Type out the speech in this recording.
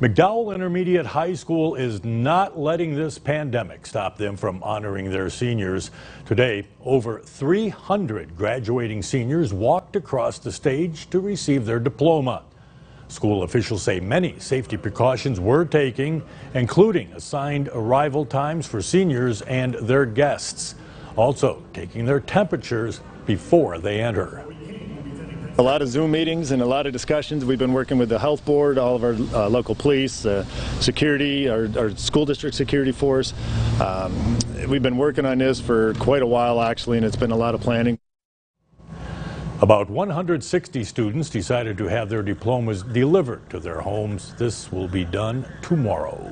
McDowell Intermediate High School is not letting this pandemic stop them from honoring their seniors. Today, over 300 graduating seniors walked across the stage to receive their diploma. School officials say many safety precautions were taken, including assigned arrival times for seniors and their guests, also taking their temperatures before they enter a lot of Zoom meetings and a lot of discussions. We've been working with the health board, all of our uh, local police, uh, security, our, our, school district security force. Um, we've been working on this for quite a while, actually, and it's been a lot of planning. About 160 students decided to have their diplomas delivered to their homes. This will be done tomorrow.